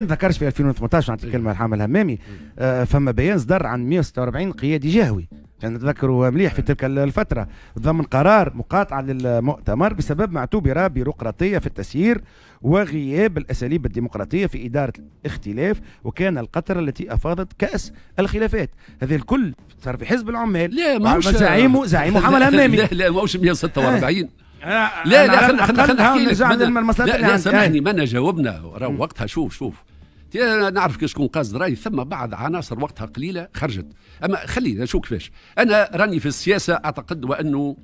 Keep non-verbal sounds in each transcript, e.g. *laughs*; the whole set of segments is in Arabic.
ما ذكرش في 2018 نعطيك كلمه لحامل همامي فما بيان صدر عن 146 قيادي جهوي كان يعني نتذكره مليح في إيه. تلك الفتره ضمن قرار مقاطعه للمؤتمر بسبب ما بيروقراطيه في التسيير وغياب الاساليب الديمقراطيه في اداره الاختلاف وكان القطره التي افاضت كاس الخلافات هذا الكل صار في حزب العمال لا ماهوش زعيمه زعيمه حمل *laughs* همامي لا لا ماهوش 146 *laughs* آه، لا لا خلينا نحكي لك لا لا سامحني آه. ما جاوبنا وقتها شوف شوف نعرف كي شكون قاصد راي ثم بعض عناصر وقتها قليله خرجت اما خلينا نشوف كيفاش انا راني في السياسه اعتقد وانه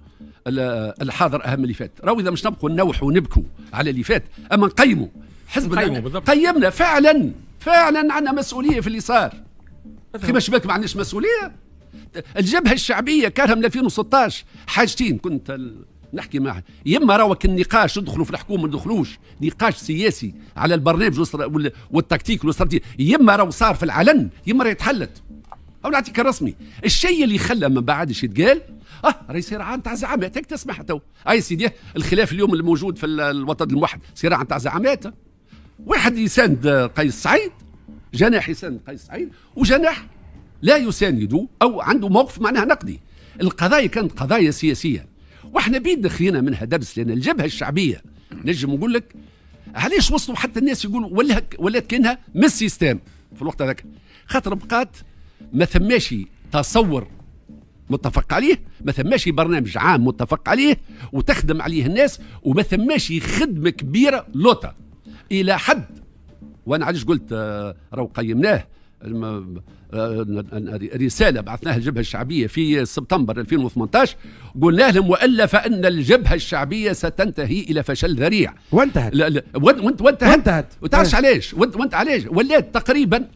الحاضر اهم اللي فات راهو اذا مش نبقوا نوح ونبكوا على اللي فات اما نقيموا حزب قيمنا فعلا فعلا عندنا مسؤوليه في اللي صار كيما أيوة. شباك ما عندناش مسؤوليه الجبهه الشعبيه كانها من 2016 حاجتين كنت نحكي معه يما راهو النقاش ندخلوا في الحكومه ما ندخلوش نقاش سياسي على البرنامج والتكتيك والاستراتيجي يما راهو صار في العلن يما راه تحلت او نعطيك الرسمي الشيء اللي خلى ما بعدش يتقال اه راهي صراع نتاع زعامات هيك تسمح تو اي سيدي الخلاف اليوم الموجود في الوطن الموحد صراع نتاع زعامات واحد يساند قيس سعيد جناح يساند قيس سعيد وجناح لا يساند او عنده موقف معناه نقدي القضايا كانت قضايا سياسيه واحنا بيدنا خلينا منها درس لان الجبهه الشعبيه نجم نقول لك علاش وصلوا حتى الناس يقولوا ولا ولات كانها من السيستم في الوقت هذاك خاطر بقات ما ثماش تصور متفق عليه ما ثماش برنامج عام متفق عليه وتخدم عليه الناس وما ثماش خدمه كبيره لوطه الى حد وانا علاش قلت آه، راه قيمناه آه، رساله بعثناها الجبهه الشعبيه في سبتمبر 2018 قلنا لهم والا فان الجبهه الشعبيه ستنتهي الى فشل ذريع وانتهت لا لا وانت وانتهت وانتهت وتعرفش إيه. علاش وانت وانت علاش ولات تقريبا آآ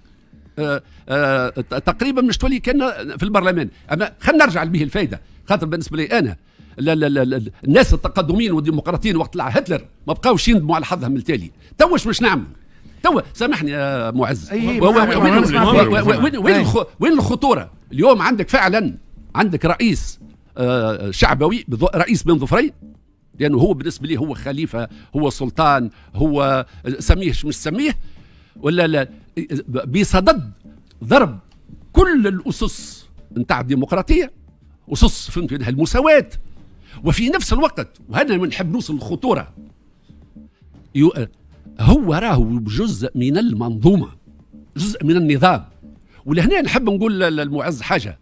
آه، آآ آه، تقريبا مش تولي كان في البرلمان اما خلينا نرجع به الفائده خاطر بالنسبه لي انا لا لا لا لا الناس التقدمين والديمقراطيين وقت طلع هتلر ما بقاوش يندموا على حظهم التالي توش مش نعملوا تو سامحني يا معز وين وين الخطوره اليوم عندك فعلا عندك رئيس آه، شعبوي رئيس بن ظفرين لانه يعني هو بالنسبه لي هو خليفه هو سلطان هو سميه مش سميه ولا لا بصدد ضرب كل الاسس نتاع الديمقراطيه اسس فهمت المساواه وفي نفس الوقت وهذا ما نحب نوصل للخطوره هو راهو جزء من المنظومه جزء من النظام ولهنا نحب نقول للمعز حاجه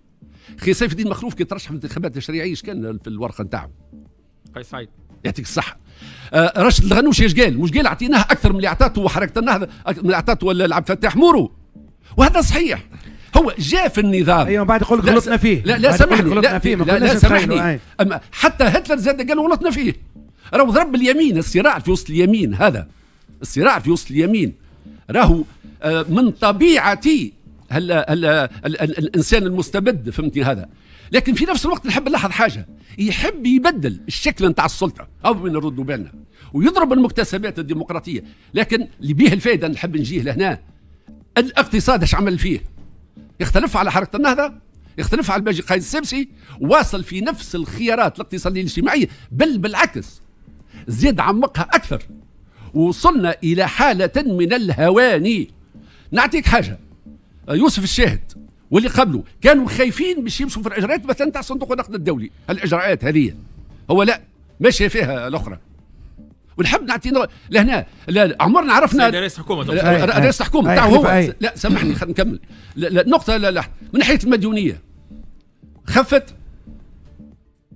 خي سيف الدين مخلوف كي ترشح في الانتخابات التشريعيه ايش كان في الورقه نتاعو قيس سعيد يعطيك الصحه راشد أه، رشد الغنوش ايش قال؟ مش قال اعطيناه اكثر من اللي اعطاته حركه النهضه من اللي اعطاته عبد الفتاح مورو وهذا صحيح هو جاء في النظام ايوه بعد يقول غلطنا فيه لا لا سامحني لا, فيه لا, لا سامحني اما حتى هتلر زاد قال غلطنا فيه راهو ضرب اليمين الصراع في وسط اليمين هذا الصراع في وسط اليمين راهو آه، من طبيعتي هلا هلا الانسان المستبد فهمتني هذا لكن في نفس الوقت نحب نلاحظ حاجه يحب يبدل الشكل نتاع السلطه او من نردوا بالنا ويضرب المكتسبات الديمقراطيه لكن اللي بيه الفائده نحب نجيه لهنا الاقتصاد اش عمل فيه يختلف على حركه النهضه يختلف على الباجي قايد السبسي واصل في نفس الخيارات الاقتصاديه الاجتماعيه بل بالعكس زيد عمقها اكثر وصلنا إلى حالة من الهوان نعطيك حاجة يوسف الشاهد واللي قبله كانوا خايفين باش يمشوا في الإجراءات مثلا تاع صندوق النقد الدولي الإجراءات هذه هو لا ماشي فيها الأخرى ونحب نعطي لهنا لا, لا عمرنا عرفنا رئيس حكومه رئيس حكومه تاع هو لا سامحني خلينا نكمل النقطه لا لا من ناحيه المديونيه خفت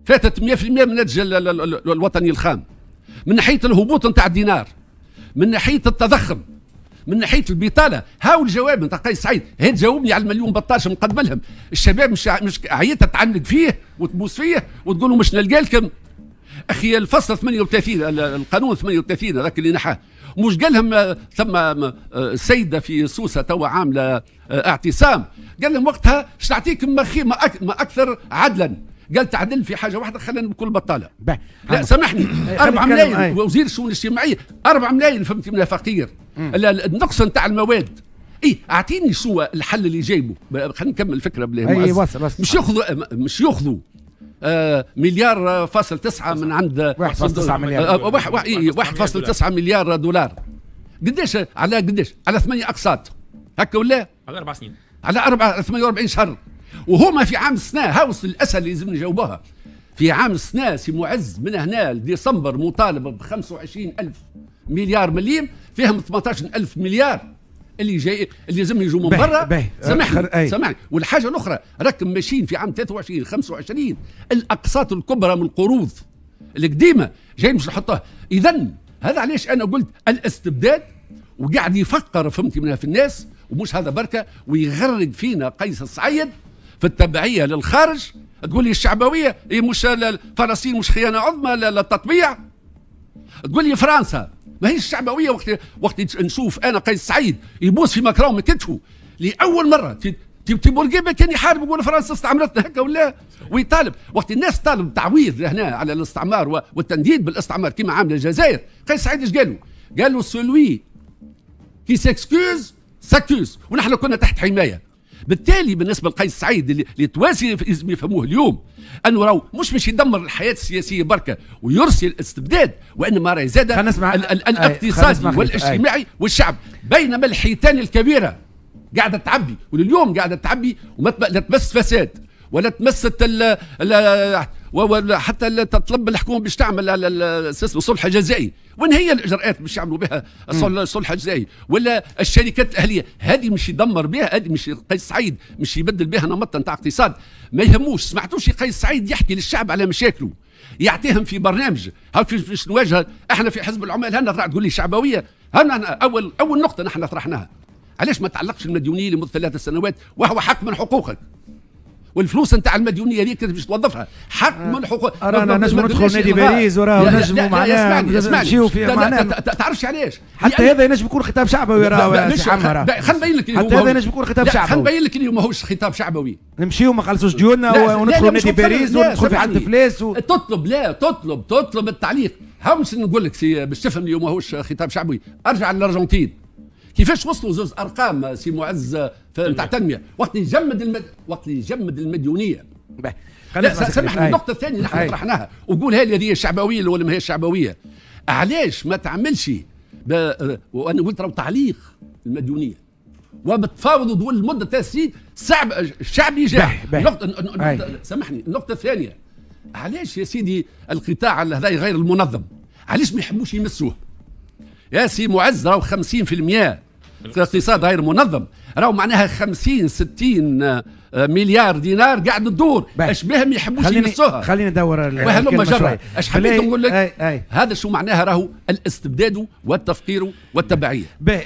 فاتت 100% من الناتج الوطني الخام من ناحيه الهبوط نتاع الدينار من ناحيه التضخم من ناحيه البطاله هاو الجواب نتاع قيس سعيد هي تجاوبني على المليون بطاش مقدم لهم الشباب مش مش عيطت تعنق فيه وتبوس فيه وتقول مش نلقى لكم اخي الفصل 38 القانون 38 هذاك اللي نحاه مش قال لهم آه، ثم آه، سيده في سوسه توا عامله آه، اعتصام قال لهم وقتها شنعطيكم ما اكثر عدلا قال تعدل في حاجه واحده خلينا بكل بطاله لا سامحني 4 ملايين وزير الشؤون الاجتماعيه 4 ملايين فهمتي من الفقير النقص نتاع المواد اي اعطيني شو الحل اللي جايبه خلينا نكمل الفكره بلا اي وصل وصل مش ياخذوا مش ياخذوا آه، مليار فاصل تسعة من عند 1.9 مليار 1.9 آه، إيه، مليار دولار قديش على قديش على ثمانية اقساط هكا ولا على اربع سنين على اربع 48 شهر وهما في عام السنة هاوس الأسئلة اللي لازم نجاوبوها في عام السنة سي معز من هنا لديسمبر مطالب ب 25 ألف مليار مليم فيهم 18 ألف مليار اللي جاي اللي لازم يجوا من برا سامحني سامحني والحاجه الاخرى راكم ماشيين في عام 23 25 الاقساط الكبرى من القروض القديمه جاي مش نحطوها اذا هذا علاش انا قلت الاستبداد وقاعد يفقر فهمتي منها في الناس ومش هذا بركه ويغرق فينا قيس السعيد في التبعية للخارج تقول لي الشعبوية مش فلسطين مش خيانة عظمى للتطبيع تقول لي فرنسا ما هي الشعبوية وقت وقت نشوف أنا قيس سعيد يبوس في ماكرون من كتفه لأول مرة تيمور كان يحارب يقول فرنسا استعمرتنا هكا ولا ويطالب وقت الناس طالب تعويض هنا على الاستعمار والتنديد بالاستعمار كما عامله الجزائر قيس سعيد ايش قالوا؟ قالوا سولوي كي سكسكوز ساكوز ونحن كنا تحت حمايه بالتالي بالنسبه لقيس سعيد اللي توازي لازم يفهموه اليوم انه راهو مش باش يدمر الحياه السياسيه بركه ويرسي الاستبداد وانما راهي زاد الاقتصادي والاجتماعي والشعب بينما الحيتان الكبيره قاعده تعبي ولليوم قاعده تعبي وما لا تمس فساد ولا تمست ال ال حتى تطلب الحكومه باش تعمل الصلح الجزائي وين هي الاجراءات باش يعملوا بها الصلح الجزائي ولا الشركات الاهليه هذه مش يدمر بها هذه مش قيس سعيد مش يبدل بها نمط نتاع اقتصاد ما يهموش سمعتوش قيس سعيد يحكي للشعب على مشاكله يعطيهم في برنامج في باش نواجه احنا في حزب العمال هنا تقول لي شعبويه هنا اول اول نقطه نحن طرحناها علاش ما تعلقش المديونيه لمده ثلاث سنوات وهو حق من حقوقك والفلوس نتاع المديونيه ليك باش توظفها حق آه. من حقوق رانا نجم ندخل نادي باريس وراه نجم معناها نمشيو فيها معناها تعرفش علاش حتى يعني هذا ينجم يكون خطاب شعبوي راه خل نبين لك حتى هذا ينجم يكون خطاب شعبوي خل نبين لك اللي ماهوش خطاب شعبوي نمشيو ما خلصوش ديوننا وندخل نادي باريس وندخل في عند فلاس تطلب لا تطلب تطلب التعليق همش نقول لك باش تفهم اليوم ماهوش خطاب شعبوي ارجع للارجنتين كيفاش وصلوا زوز ارقام سي معز نتاع التنميه وقت يجمد المد... وقت يجمد المديونيه سامحني النقطه الثانيه اللي احنا طرحناها وقولها لي هذه الشعبوية ولا ما هي الشعبوية علاش ما تعملش ب... آه، وانا قلت راهو تعليق المديونيه وبتفاوضوا دول المده تاسيس صعب الشعب يجاح نقطه سامحني النقطه الثانيه علاش يا سيدي القطاع هذا غير المنظم علاش ما يحبوش يمسوه يا سي معز راهو 50% الاقتصاد غير منظم راهو معناها 50 60 آه، آه، مليار دينار قاعد تدور اش بهم يحبوش ينسوها خلينا ندور وهلم جرى اش حبيت نقول لك هذا شو معناها راهو الاستبداد والتفقير والتبعيه